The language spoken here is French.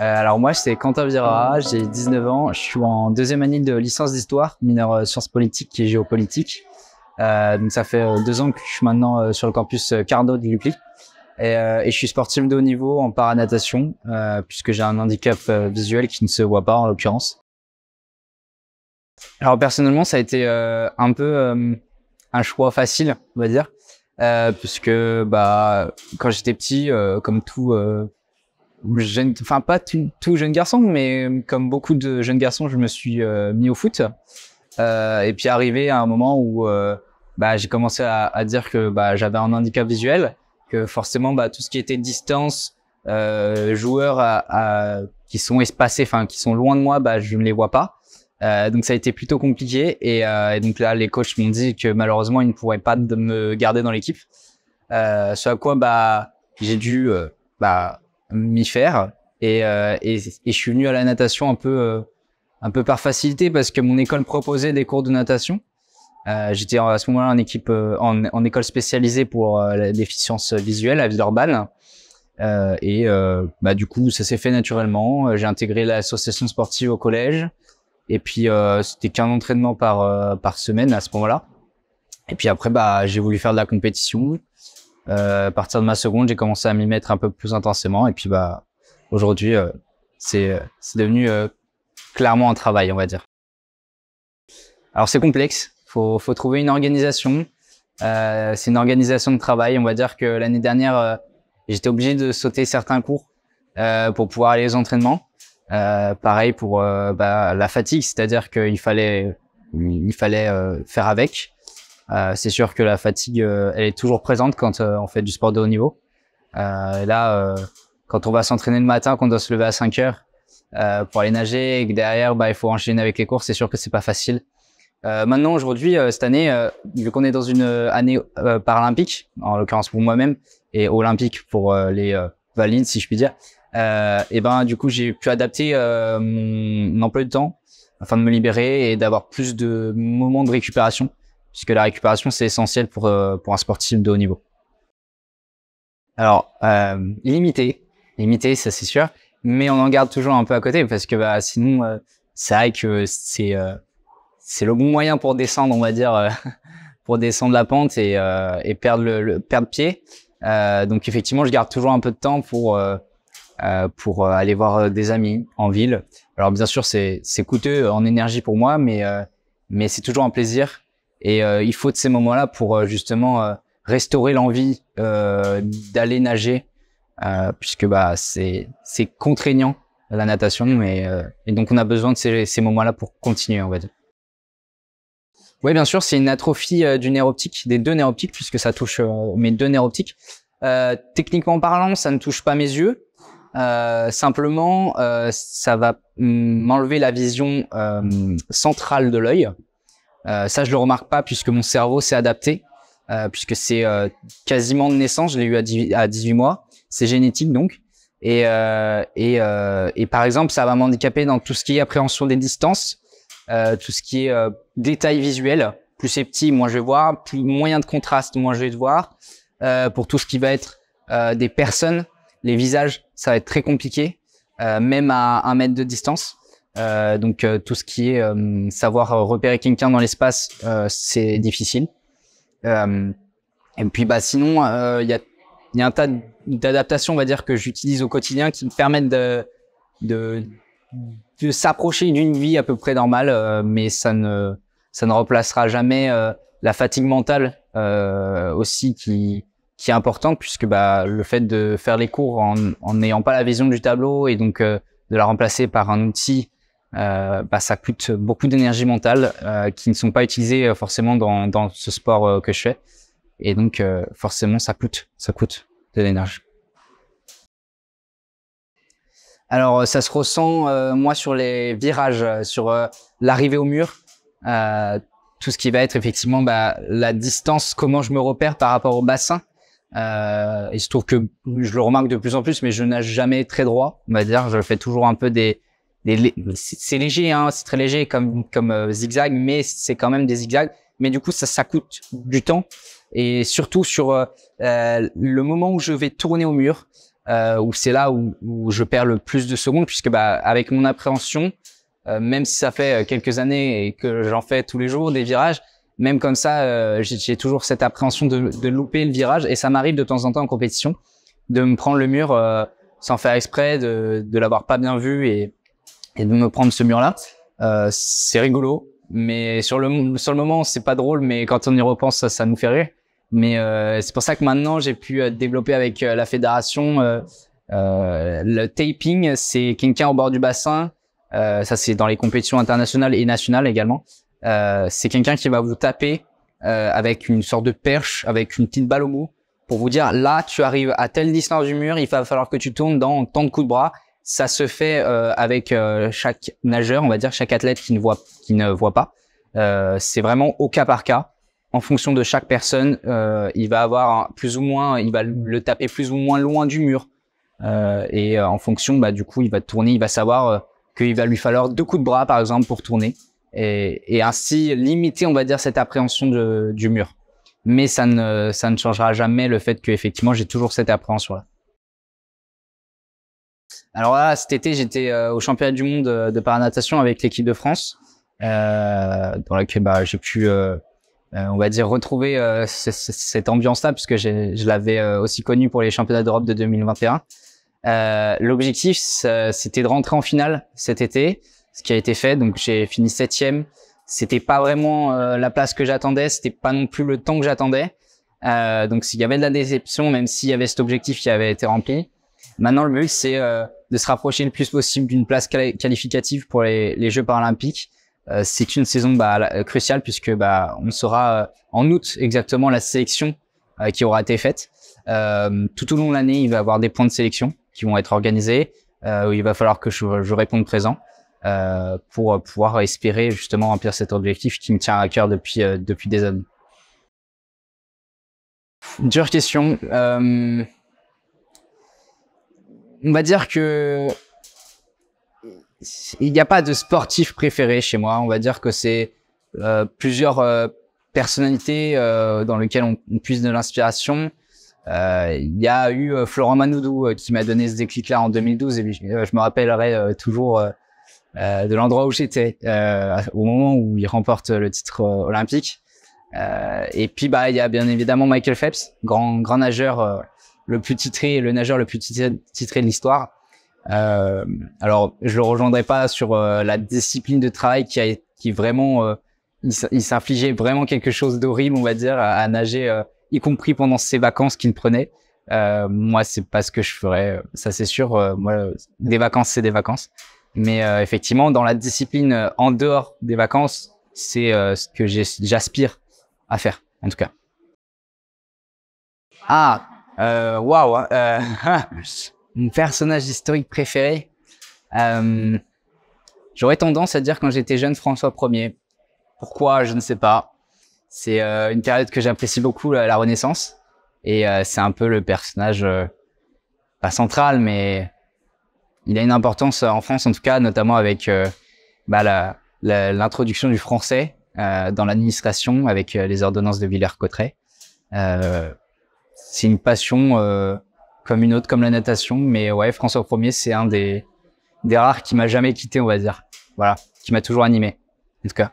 Euh, alors moi, c'est Quentin Vira, j'ai 19 ans, je suis en deuxième année de licence d'histoire, mineure euh, sciences politiques et géopolitique. Euh, donc ça fait euh, deux ans que je suis maintenant sur le campus Carnot de l'UCLI. Et, et, je suis sportif de haut niveau en paranatation, puisque j'ai un handicap visuel qui ne se voit pas en l'occurrence. Alors personnellement, ça a été un peu un choix facile, on va dire, puisque bah, quand j'étais petit, comme tout jeune, enfin pas tout, jeune garçon, mais comme beaucoup de jeunes garçons, je me suis euh, mis au foot. Euh, et puis arrivé à un moment où euh, bah, j'ai commencé à, à, dire que bah, j'avais un handicap visuel, que forcément bah, tout ce qui était distance, euh, joueurs à, qui sont espacés, enfin qui sont loin de moi, bah, je ne les vois pas. donc ça a été plutôt compliqué et, donc là les coachs m'ont dit que malheureusement ils ne pourraient pas me garder dans l'équipe. ce à quoi bah j'ai dû bah m'y faire. Et, euh, et, et, je suis venu à la natation un peu, euh, un peu par facilité parce que mon école proposait des cours de natation. Euh, j'étais à ce moment-là en équipe euh, en, école spécialisée pour la déficience visuelle à Villeurbanne. et bah, du coup, ça s'est fait naturellement. J'ai intégré l'association sportive au collège. Et puis, c'était qu'un entraînement par, par semaine à ce moment-là. Et puis après, bah, j'ai voulu faire de la compétition. Euh, à partir de ma seconde, j'ai commencé à m'y mettre un peu plus intensément. Et puis, bah, aujourd'hui, euh, euh, c'est devenu clairement un travail, on va dire. Alors, c'est complexe. Faut, faut trouver une organisation. c'est une organisation de travail. On va dire que l'année dernière, j'étais obligé de sauter certains cours pour pouvoir aller aux entraînements. pareil pour bah, la fatigue, c'est-à-dire qu'il fallait, il fallait faire avec. Euh, c'est sûr que la fatigue, euh, elle est toujours présente quand euh, on fait du sport de haut niveau. Euh, là, quand on va s'entraîner le matin, qu'on doit se lever à 5 heures pour aller nager et que derrière, bah, il faut enchaîner avec les courses, c'est sûr que c'est pas facile. Euh, maintenant, aujourd'hui, cette année, vu qu'on est dans une année paralympique, en l'occurrence pour moi-même, et olympique pour les valides, si je puis dire, et ben du coup, j'ai pu adapter mon emploi de temps afin de me libérer et d'avoir plus de moments de récupération puisque la récupération, c'est essentiel pour, euh, pour un sportif de haut niveau. Alors, euh, limité, limité, ça c'est sûr, mais on en garde toujours un peu à côté, parce que bah, sinon, euh, c'est vrai que c'est c'est le bon moyen pour descendre, on va dire, pour descendre la pente et, et perdre le, perdre pied. Euh, donc effectivement, je garde toujours un peu de temps pour pour aller voir des amis en ville. Alors bien sûr, c'est c'est coûteux en énergie pour moi, mais mais c'est toujours un plaisir et euh, il faut de ces moments-là pour euh, justement euh, restaurer l'envie d'aller nager, puisque bah, c'est contraignant la natation, mais, et donc on a besoin de ces, moments-là pour continuer, en fait. Oui, bien sûr, c'est une atrophie du nerf optique, des deux nerfs optiques, puisque ça touche mes deux nerfs optiques. Euh, techniquement parlant, ça ne touche pas mes yeux. simplement, ça va m'enlever la vision centrale de l'œil. Euh, ça, je le remarque pas puisque mon cerveau s'est adapté, euh, puisque c'est euh, quasiment de naissance. Je l'ai eu à, 18 mois. C'est génétique donc. Et, et, par exemple, ça va m'handicaper dans tout ce qui est appréhension des distances, tout ce qui est détail visuel. Plus c'est petit, moins je vais voir. Plus moyen de contraste, moins je vais te voir. pour tout ce qui va être des personnes, les visages, ça va être très compliqué, même à un mètre de distance. Euh, donc euh, tout ce qui est euh, savoir repérer quelqu'un dans l'espace, euh, c'est difficile. et puis bah sinon, il y a, y, a, un tas d'adaptations, on va dire, que j'utilise au quotidien qui me permettent de, de, de s'approcher d'une vie à peu près normale, mais ça ne, ça ne remplacera jamais la fatigue mentale aussi qui, qui est importante, puisque bah, le fait de faire les cours en n'ayant pas la vision du tableau et donc de la remplacer par un outil euh, bah, ça coûte beaucoup d'énergie mentale euh, qui ne sont pas utilisées euh, forcément dans, ce sport que je fais. Et donc, forcément, ça coûte, ça coûte de l'énergie. Alors, ça se ressent, moi, sur les virages, sur l'arrivée au mur, tout ce qui va être effectivement bah, la distance, comment je me repère par rapport au bassin. il se trouve que je le remarque de plus en plus, mais je nage jamais très droit, on va dire. Je fais toujours un peu des, c'est léger, hein, c'est très léger comme, comme euh, zigzag, mais c'est quand même des zigzags. Mais du coup, ça, ça coûte du temps. Et surtout sur euh, euh le moment où je vais tourner au mur, euh, où c'est là où, je perds le plus de secondes, puisque bah, avec mon appréhension, même si ça fait quelques années et que j'en fais tous les jours des virages, même comme ça, j'ai toujours cette appréhension de, de, louper le virage. Et ça m'arrive de temps en temps en compétition de me prendre le mur sans faire exprès, de, de l'avoir pas bien vu et, et de me prendre ce mur-là. Euh, c'est rigolo, mais sur le, sur le moment, c'est pas drôle, mais quand on y repense, ça, ça nous fait rire. Mais euh, c'est pour ça que maintenant, j'ai pu euh, développer avec euh, la fédération euh, le taping, c'est quelqu'un au bord du bassin. ça, c'est dans les compétitions internationales et nationales également. c'est quelqu'un qui va vous taper avec une sorte de perche, avec une petite balle au mou, pour vous dire là, tu arrives à telle distance du mur, il va falloir que tu tournes dans tant de coups de bras ça se fait euh, avec euh, chaque nageur, on va dire chaque athlète qui ne voit, qui ne voit pas. Euh, c'est vraiment au cas par cas en fonction de chaque personne, euh, il va avoir plus ou moins, il va le taper plus ou moins loin du mur. Euh, et en fonction, bah, du coup, il va tourner, il va savoir qu'il va lui falloir deux coups de bras, par exemple, pour tourner. Et, et ainsi limiter, on va dire, cette appréhension de, du mur. Mais ça ne, ça ne changera jamais le fait effectivement, j'ai toujours cette appréhension-là. Alors là, cet été, j'étais euh, au championnat du monde euh, de paranatation avec l'équipe de France, euh, dans laquelle bah, j'ai pu, euh, on va dire, retrouver cette ambiance-là, puisque je l'avais aussi connue pour les championnats d'Europe de 2021. L'objectif, c'était de rentrer en finale cet été, ce qui a été fait. Donc j'ai fini septième. C'était pas vraiment la place que j'attendais, c'était pas non plus le temps que j'attendais. donc il y avait de la déception, même s'il y avait cet objectif qui avait été rempli. Maintenant, le but, c'est euh, de se rapprocher le plus possible d'une place qualificative pour les, Jeux paralympiques. Euh, c'est une saison bah, euh, cruciale puisque bah, on saura en août exactement la sélection qui aura été faite. tout au long de l'année, il va y avoir des points de sélection qui vont être organisés où il va falloir que je, réponde présent. pour pouvoir espérer justement remplir cet objectif qui me tient à cœur depuis, depuis des années. Dure question on va dire que il n'y a pas de sportif préféré chez moi. On va dire que c'est euh, plusieurs euh, personnalités euh, dans lesquelles on, puisse puise de l'inspiration. Il y a eu Florent Manoudou qui m'a donné ce déclic-là en 2012 et je, me rappellerai toujours de l'endroit où j'étais au moment où il remporte le titre olympique. et puis bah il y a bien évidemment Michael Phelps, grand grand nageur le plus titré, le nageur le plus titré de l'histoire. Euh, alors, je le rejoindrai pas sur euh, la discipline de travail qui a, qui vraiment, euh, il s'infligeait vraiment quelque chose d'horrible, on va dire, à, nager, euh, y compris pendant ses vacances qu'il prenait. moi, c'est pas ce que je ferais, ça c'est sûr. moi, des vacances, c'est des vacances. Mais effectivement, dans la discipline en dehors des vacances, c'est ce que j'aspire à faire, en tout cas. Ah, euh, waouh wow, hein, euh, Mon personnage historique préféré euh, J'aurais tendance à dire quand j'étais jeune François Ier. Pourquoi Je ne sais pas. C'est une période que j'apprécie beaucoup, la, Renaissance. Et c'est un peu le personnage, pas central, mais il a une importance en France en tout cas, notamment avec bah, l'introduction du français dans l'administration avec les ordonnances de Villers-Cotterêts c'est une passion euh, comme une autre, comme la natation. Mais ouais, François Ier, c'est un des, des rares qui m'a jamais quitté, on va dire. Voilà, qui m'a toujours animé, en tout cas.